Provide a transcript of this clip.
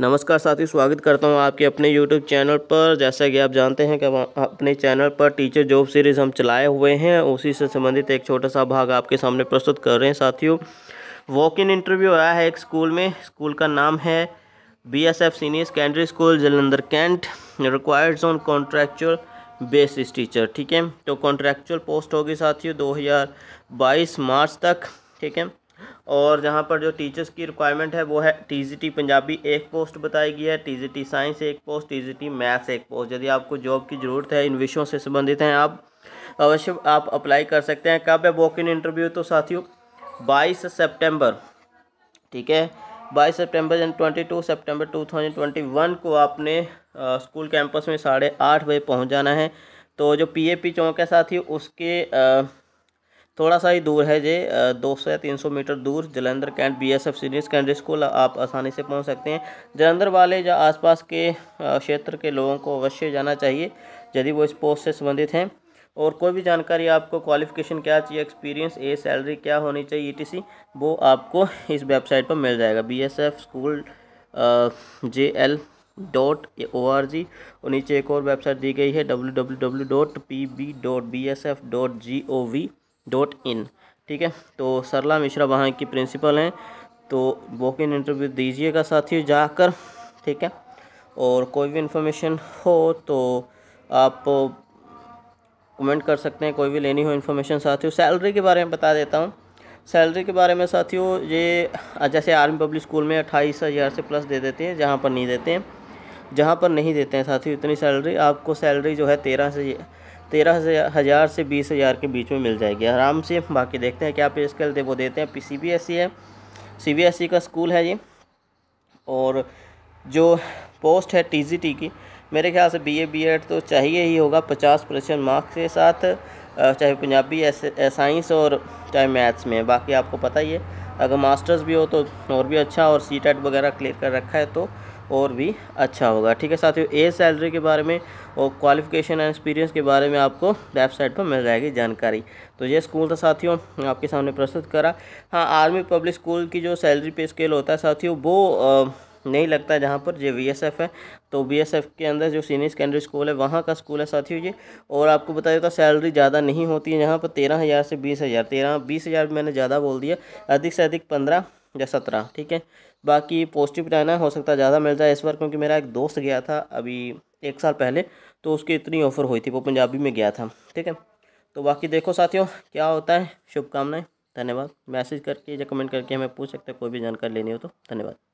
नमस्कार साथी स्वागत करता हूँ आपके अपने यूट्यूब चैनल पर जैसा कि आप जानते हैं कि अपने चैनल पर टीचर जॉब सीरीज़ हम चलाए हुए हैं उसी से संबंधित एक छोटा सा भाग आपके सामने प्रस्तुत कर रहे हैं साथियों वॉक इन इंटरव्यू आया है एक स्कूल में स्कूल का नाम है B S F senior secondary school Jalandhar cantt required on contractual basis teacher ठीक है तो कॉन्ट्रेक्चुअल पोस्ट होगी साथियों दो मार्च तक ठीक है और जहाँ पर जो टीचर्स की रिक्वायरमेंट है वो है टीजीटी पंजाबी एक पोस्ट बताई गई है टीजीटी साइंस एक पोस्ट टीजीटी मैथ्स एक पोस्ट यदि आपको जॉब की ज़रूरत है इन विषयों से संबंधित हैं आप अवश्य आप अप्लाई कर सकते हैं कब है वॉक इन इंटरव्यू तो साथियों बाईस सेप्टेम्बर ठीक है बाईस September twenty two September two thousand twenty one को आपने स्कूल कैंपस में साढ़े आठ बजे पहुँच जाना है तो जो पी चौंक है साथियों उसके आ, थोड़ा सा ही दूर है ये दो से तीन सौ मीटर दूर Jalandhar cantt B S F senior secondary school आप आसानी से पहुंच सकते हैं जलंधर वाले या आसपास के क्षेत्र के लोगों को अवश्य जाना चाहिए यदि वो इस पोस्ट से संबंधित हैं और कोई भी जानकारी आपको क्वालिफिकेशन क्या चाहिए एक्सपीरियंस ए सैलरी क्या होनी चाहिए ई e वो आपको इस वेबसाइट पर मिल जाएगा B S F school J L dot O R G और नीचे एक और वेबसाइट दी गई है W W W dot P B dot B S F dot G O V dot in ठीक है तो सरला मिश्रा वहाँ की प्रिंसिपल हैं तो वॉक इन इंटरव्यू दीजिएगा साथियों जाकर ठीक है और कोई भी इंफॉर्मेशन हो तो आप कमेंट कर सकते हैं कोई भी लेनी हो इन्फॉर्मेशन साथियों सैलरी के बारे में बता देता हूँ सैलरी के बारे में साथियों ये जैसे आर्मी पब्लिक स्कूल में अट्ठाईस हज़ार से प्लस दे देते हैं जहाँ पर नहीं देते हैं जहाँ पर नहीं देते हैं साथियों इतनी सैलरी आपको सैलरी जो है तेरह से तेरह हज़ार से बीस हज़ार के बीच में मिल जाएगी आराम से बाकी देखते हैं क्या पे स्केल दे वो देते हैं सी बी एस ई है सी बी एस ई का स्कूल है ये और जो पोस्ट है टी जी टी की मेरे ख्याल से बी ए बी एड तो चाहिए ही होगा पचास परसेंट मार्क्स के साथ चाहे पंजाबी साइंस और चाहे मैथ्स में बाकी आपको पता ही है अगर मास्टर्स भी हो तो और भी अच्छा और सी टेट वगैरह क्लियर कर रखा है तो और भी अच्छा होगा ठीक है साथियों एज सैलरी के बारे में और क्वालिफिकेशन एंड एक्सपीरियंस के बारे में आपको वेबसाइट पर मिल जाएगी जानकारी तो ये स्कूल था साथियों आपके सामने प्रस्तुत करा हाँ आर्मी पब्लिक स्कूल की जो सैलरी पे स्केल होता है साथियों वो आ, नहीं लगता जहाँ पर जो बी है तो बी के अंदर जो सीनियर सेकेंडरी स्कूल है वहाँ का स्कूल है साथियों ये और आपको बताया था सैलरी ज़्यादा नहीं होती है यहाँ पर तेरह हज़ार से बीस हज़ार तेरह बीस हज़ार मैंने ज़्यादा बोल दिया अधिक से अधिक पंद्रह या सत्रह ठीक है बाकी पॉजिटिव रहना हो सकता है ज़्यादा मिल जाए इस बार क्योंकि मेरा एक दोस्त गया था अभी एक साल पहले तो उसकी इतनी ऑफ़र हुई थी वो पंजाबी में गया था ठीक है तो बाकी देखो साथियों क्या होता है शुभकामनाएँ धन्यवाद मैसेज करके या कमेंट करके हमें पूछ सकते हैं कोई भी जानकारी लेनी हो तो धन्यवाद